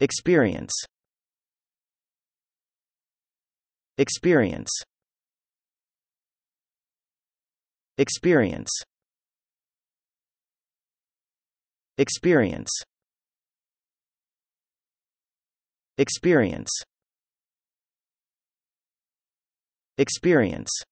Experience Experience Experience Experience Experience Experience